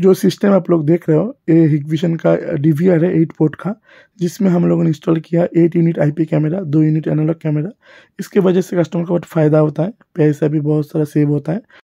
जो सिस्टम आप लोग देख रहे हो ये हिगविशन का डी है एट पोर्ट का जिसमें हम लोगों ने इंस्टॉल किया एट यूनिट आईपी कैमरा दो यूनिट एनालॉग कैमरा इसके वजह से कस्टमर को बहुत फ़ायदा होता है पैसा भी बहुत सारा सेव होता है